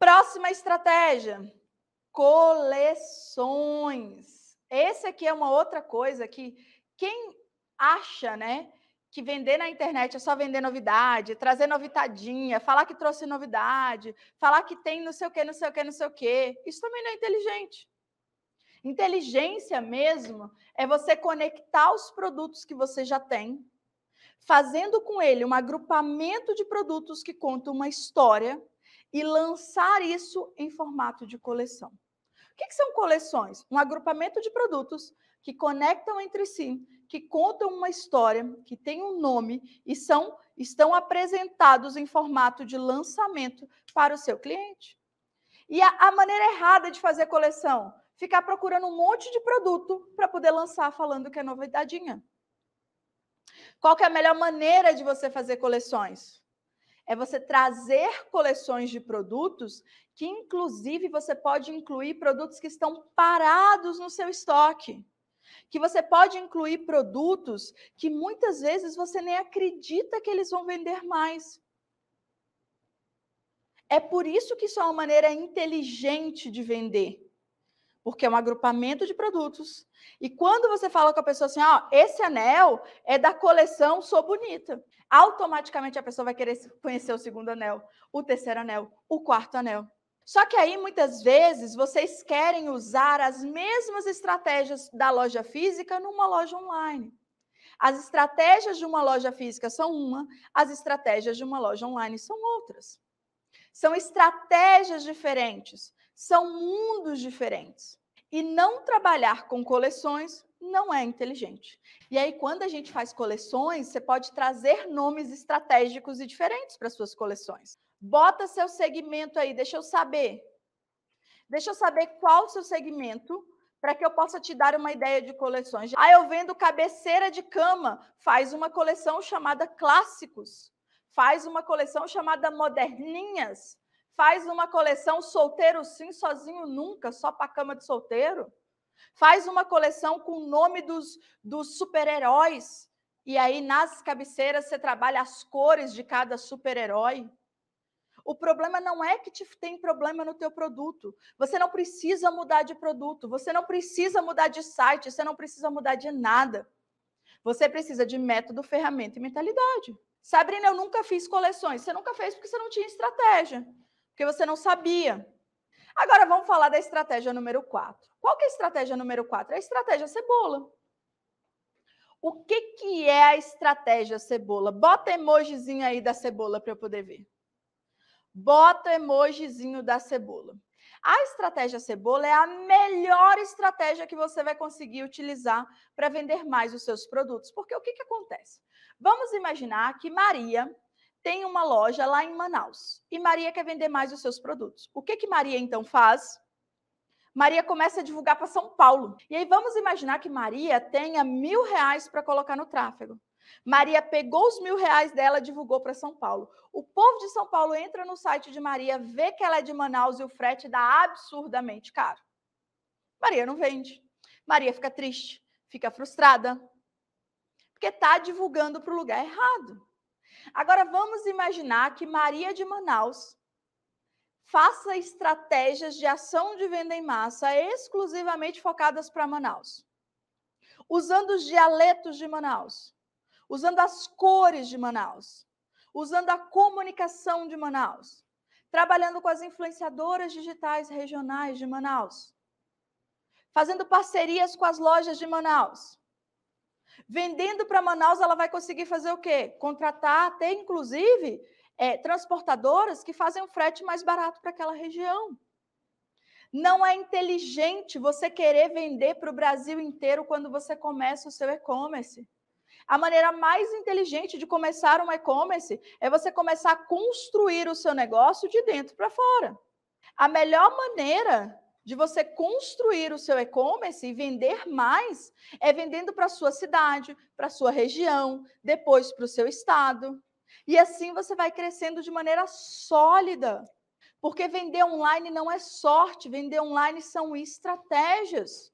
Próxima estratégia: coleções. Esse aqui é uma outra coisa que quem acha, né? Que vender na internet é só vender novidade, trazer novidadinha, falar que trouxe novidade, falar que tem não sei o que, não sei o que, não sei o que. Isso também não é inteligente. Inteligência mesmo é você conectar os produtos que você já tem, fazendo com ele um agrupamento de produtos que conta uma história e lançar isso em formato de coleção. O que, que são coleções? Um agrupamento de produtos que conectam entre si, que contam uma história, que tem um nome e são estão apresentados em formato de lançamento para o seu cliente. E a, a maneira errada de fazer coleção, ficar procurando um monte de produto para poder lançar falando que é novidadinha. Qual que é a melhor maneira de você fazer coleções? é você trazer coleções de produtos que, inclusive, você pode incluir produtos que estão parados no seu estoque. Que você pode incluir produtos que muitas vezes você nem acredita que eles vão vender mais. É por isso que isso é uma maneira inteligente de vender porque é um agrupamento de produtos. E quando você fala com a pessoa assim, ó, esse anel é da coleção Sou Bonita, automaticamente a pessoa vai querer conhecer o segundo anel, o terceiro anel, o quarto anel. Só que aí muitas vezes vocês querem usar as mesmas estratégias da loja física numa loja online. As estratégias de uma loja física são uma, as estratégias de uma loja online são outras. São estratégias diferentes. São mundos diferentes. E não trabalhar com coleções não é inteligente. E aí, quando a gente faz coleções, você pode trazer nomes estratégicos e diferentes para suas coleções. Bota seu segmento aí, deixa eu saber. Deixa eu saber qual o seu segmento para que eu possa te dar uma ideia de coleções. Ah, eu vendo cabeceira de cama, faz uma coleção chamada clássicos, faz uma coleção chamada moderninhas, Faz uma coleção solteiro sim, sozinho nunca, só para cama de solteiro. Faz uma coleção com o nome dos, dos super-heróis. E aí, nas cabeceiras, você trabalha as cores de cada super-herói. O problema não é que te tem problema no teu produto. Você não precisa mudar de produto, você não precisa mudar de site, você não precisa mudar de nada. Você precisa de método, ferramenta e mentalidade. Sabrina, eu nunca fiz coleções. Você nunca fez porque você não tinha estratégia porque você não sabia. Agora vamos falar da estratégia número 4. Qual que é a estratégia número 4? É a estratégia cebola. O que, que é a estratégia cebola? Bota emojizinho aí da cebola para eu poder ver. Bota emojizinho da cebola. A estratégia cebola é a melhor estratégia que você vai conseguir utilizar para vender mais os seus produtos. Porque o que, que acontece? Vamos imaginar que Maria tem uma loja lá em Manaus e Maria quer vender mais os seus produtos. O que que Maria então faz? Maria começa a divulgar para São Paulo. E aí vamos imaginar que Maria tenha mil reais para colocar no tráfego. Maria pegou os mil reais dela, divulgou para São Paulo. O povo de São Paulo entra no site de Maria, vê que ela é de Manaus e o frete dá absurdamente caro. Maria não vende. Maria fica triste, fica frustrada, porque está divulgando para o lugar errado. Agora vamos imaginar que Maria de Manaus faça estratégias de ação de venda em massa exclusivamente focadas para Manaus, usando os dialetos de Manaus, usando as cores de Manaus, usando a comunicação de Manaus, trabalhando com as influenciadoras digitais regionais de Manaus, fazendo parcerias com as lojas de Manaus, Vendendo para Manaus, ela vai conseguir fazer o quê? Contratar até, inclusive, é, transportadoras que fazem o frete mais barato para aquela região. Não é inteligente você querer vender para o Brasil inteiro quando você começa o seu e-commerce. A maneira mais inteligente de começar um e-commerce é você começar a construir o seu negócio de dentro para fora. A melhor maneira de você construir o seu e-commerce e vender mais é vendendo para a sua cidade, para a sua região, depois para o seu estado. E assim você vai crescendo de maneira sólida. Porque vender online não é sorte, vender online são estratégias.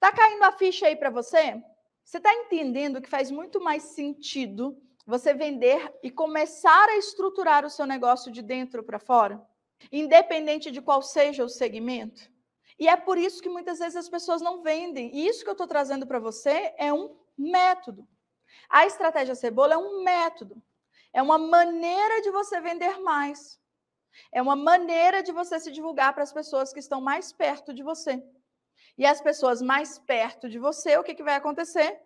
Tá caindo a ficha aí para você? Você está entendendo que faz muito mais sentido você vender e começar a estruturar o seu negócio de dentro para fora? Independente de qual seja o segmento? E é por isso que muitas vezes as pessoas não vendem. E isso que eu estou trazendo para você é um método. A estratégia cebola é um método. É uma maneira de você vender mais. É uma maneira de você se divulgar para as pessoas que estão mais perto de você. E as pessoas mais perto de você, o que, que vai acontecer?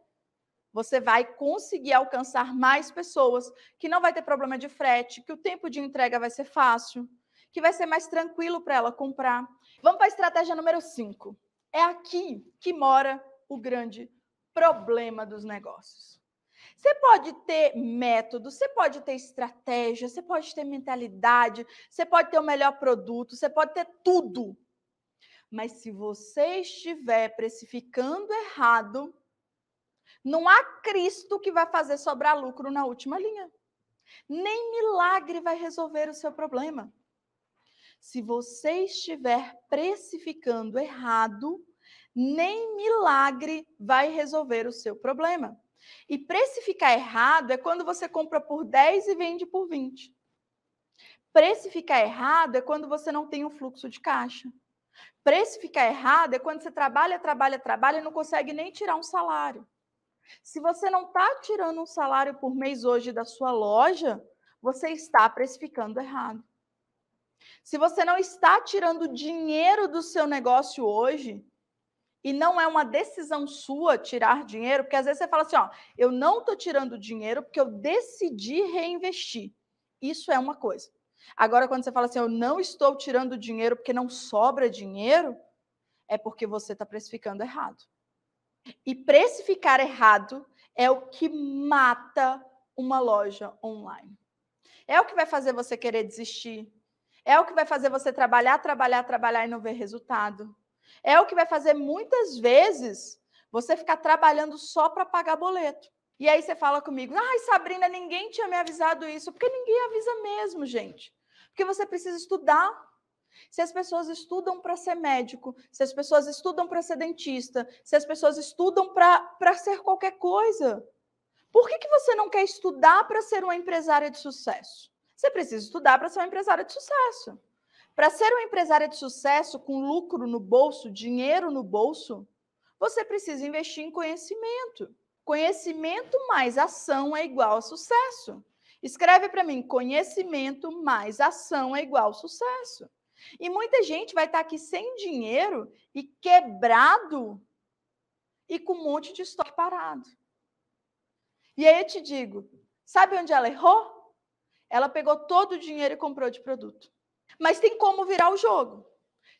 Você vai conseguir alcançar mais pessoas, que não vai ter problema de frete, que o tempo de entrega vai ser fácil, que vai ser mais tranquilo para ela comprar. Vamos para a estratégia número 5. É aqui que mora o grande problema dos negócios. Você pode ter método, você pode ter estratégia, você pode ter mentalidade, você pode ter o melhor produto, você pode ter tudo. Mas se você estiver precificando errado, não há Cristo que vai fazer sobrar lucro na última linha. Nem milagre vai resolver o seu problema. Se você estiver precificando errado, nem milagre vai resolver o seu problema. E precificar errado é quando você compra por 10 e vende por 20. Precificar errado é quando você não tem um fluxo de caixa. Precificar errado é quando você trabalha, trabalha, trabalha e não consegue nem tirar um salário. Se você não está tirando um salário por mês hoje da sua loja, você está precificando errado. Se você não está tirando dinheiro do seu negócio hoje, e não é uma decisão sua tirar dinheiro, porque às vezes você fala assim, ó, eu não estou tirando dinheiro porque eu decidi reinvestir. Isso é uma coisa. Agora, quando você fala assim, eu não estou tirando dinheiro porque não sobra dinheiro, é porque você está precificando errado. E precificar errado é o que mata uma loja online. É o que vai fazer você querer desistir, é o que vai fazer você trabalhar, trabalhar, trabalhar e não ver resultado. É o que vai fazer muitas vezes você ficar trabalhando só para pagar boleto. E aí você fala comigo: ai, Sabrina, ninguém tinha me avisado isso. Porque ninguém avisa mesmo, gente. Porque você precisa estudar. Se as pessoas estudam para ser médico, se as pessoas estudam para ser dentista, se as pessoas estudam para ser qualquer coisa, por que, que você não quer estudar para ser uma empresária de sucesso? Você precisa estudar para ser uma empresária de sucesso. Para ser uma empresária de sucesso com lucro no bolso, dinheiro no bolso, você precisa investir em conhecimento. Conhecimento mais ação é igual a sucesso. Escreve para mim: conhecimento mais ação é igual a sucesso. E muita gente vai estar tá aqui sem dinheiro e quebrado e com um monte de estoque parado. E aí eu te digo: sabe onde ela errou? Ela pegou todo o dinheiro e comprou de produto. Mas tem como virar o jogo.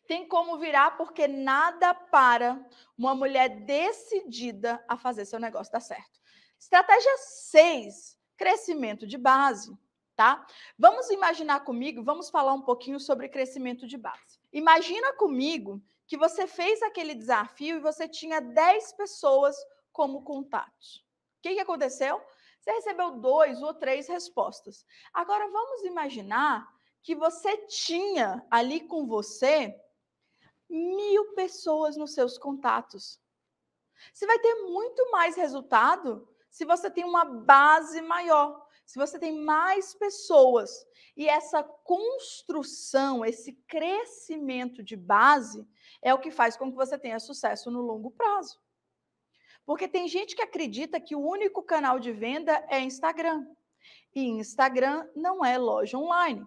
Tem como virar porque nada para uma mulher decidida a fazer seu negócio dar certo. Estratégia 6, crescimento de base, tá? Vamos imaginar comigo, vamos falar um pouquinho sobre crescimento de base. Imagina comigo que você fez aquele desafio e você tinha 10 pessoas como contatos. O que, que aconteceu? Você recebeu dois ou três respostas. Agora vamos imaginar que você tinha ali com você mil pessoas nos seus contatos. Você vai ter muito mais resultado se você tem uma base maior, se você tem mais pessoas. E essa construção, esse crescimento de base é o que faz com que você tenha sucesso no longo prazo. Porque tem gente que acredita que o único canal de venda é Instagram. E Instagram não é loja online.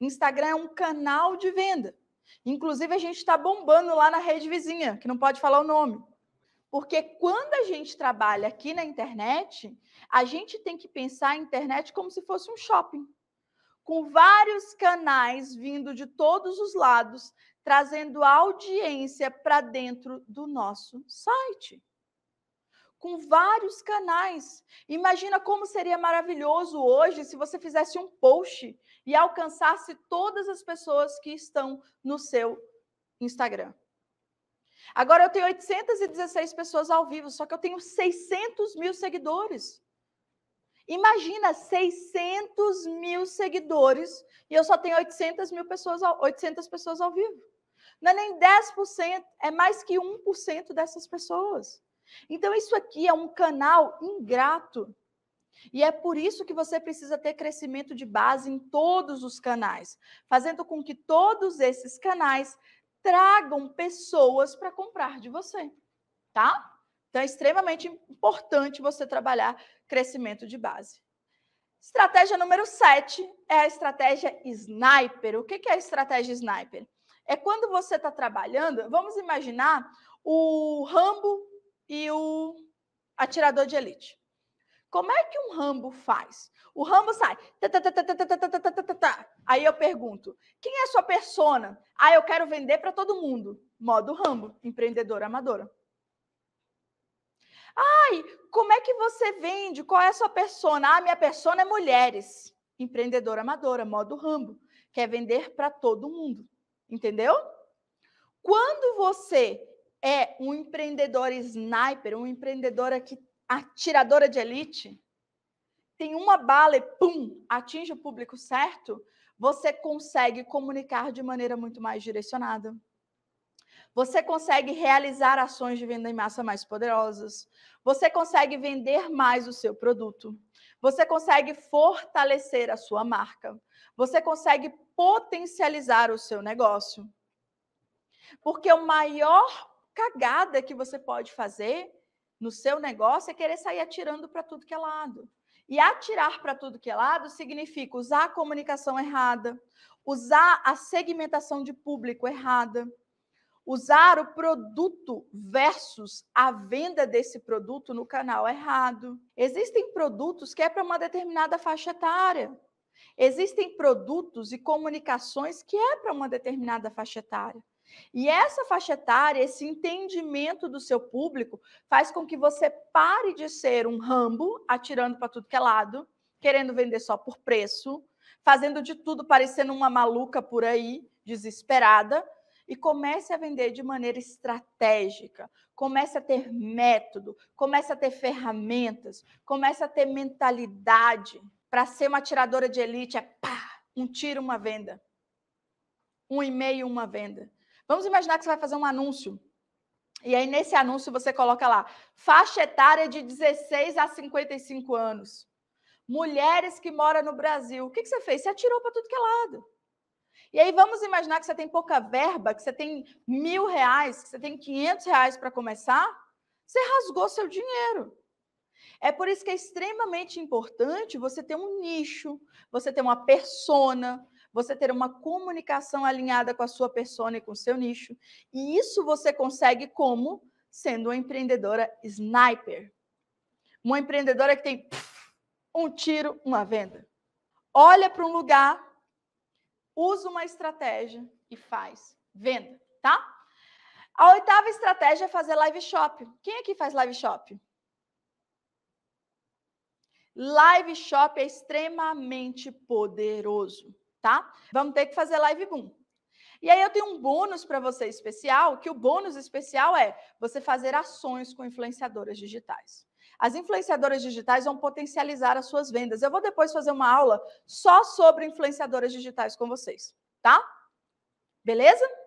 Instagram é um canal de venda. Inclusive, a gente está bombando lá na rede vizinha, que não pode falar o nome. Porque quando a gente trabalha aqui na internet, a gente tem que pensar a internet como se fosse um shopping com vários canais vindo de todos os lados, trazendo audiência para dentro do nosso site com vários canais. Imagina como seria maravilhoso hoje se você fizesse um post e alcançasse todas as pessoas que estão no seu Instagram. Agora eu tenho 816 pessoas ao vivo, só que eu tenho 600 mil seguidores. Imagina 600 mil seguidores e eu só tenho 800 mil pessoas, 800 pessoas ao vivo. Não é nem 10%, é mais que 1% dessas pessoas. Então, isso aqui é um canal ingrato. E é por isso que você precisa ter crescimento de base em todos os canais, fazendo com que todos esses canais tragam pessoas para comprar de você, tá? Então é extremamente importante você trabalhar crescimento de base. Estratégia número 7 é a estratégia sniper. O que é a estratégia sniper? É quando você está trabalhando, vamos imaginar o Rambo e o atirador de elite. Como é que um Rambo faz? O Rambo sai. Aí eu pergunto: quem é a sua persona? Ah, eu quero vender para todo mundo. Modo Rambo, empreendedora amadora. Ai, como é que você vende? Qual é a sua persona? Ah, minha persona é mulheres. Empreendedora amadora, modo Rambo. Quer vender para todo mundo. Entendeu? Quando você é um empreendedor sniper, uma empreendedora que atiradora de elite, tem uma bala e pum, atinge o público certo, você consegue comunicar de maneira muito mais direcionada. Você consegue realizar ações de venda em massa mais poderosas. Você consegue vender mais o seu produto. Você consegue fortalecer a sua marca. Você consegue potencializar o seu negócio. Porque o maior cagada que você pode fazer no seu negócio é querer sair atirando para tudo que é lado. E atirar para tudo que é lado significa usar a comunicação errada, usar a segmentação de público errada, usar o produto versus a venda desse produto no canal errado. Existem produtos que é para uma determinada faixa etária. Existem produtos e comunicações que é para uma determinada faixa etária. E essa faixa etária, esse entendimento do seu público, faz com que você pare de ser um rambo, atirando para tudo que é lado, querendo vender só por preço, fazendo de tudo parecendo uma maluca por aí, desesperada, e comece a vender de maneira estratégica. Comece a ter método, comece a ter ferramentas, comece a ter mentalidade. Para ser uma tiradora de elite é pá, um tiro, uma venda. Um e-mail, uma venda. Vamos imaginar que você vai fazer um anúncio. E aí, nesse anúncio, você coloca lá: faixa etária de 16 a 55 anos. Mulheres que moram no Brasil. O que, que você fez? Você atirou para tudo que é lado. E aí, vamos imaginar que você tem pouca verba, que você tem mil reais, que você tem 500 reais para começar. Você rasgou seu dinheiro. É por isso que é extremamente importante você ter um nicho, você ter uma persona, você ter uma comunicação alinhada com a sua persona e com o seu nicho. E isso você consegue como sendo uma empreendedora sniper. Uma empreendedora que tem um tiro, uma venda. Olha para um lugar, usa uma estratégia e faz venda, tá? A oitava estratégia é fazer live shop. Quem aqui faz live shop? Live shop é extremamente poderoso tá? Vamos ter que fazer live boom. E aí eu tenho um bônus para você especial, que o bônus especial é você fazer ações com influenciadoras digitais. As influenciadoras digitais vão potencializar as suas vendas. Eu vou depois fazer uma aula só sobre influenciadoras digitais com vocês, tá? Beleza?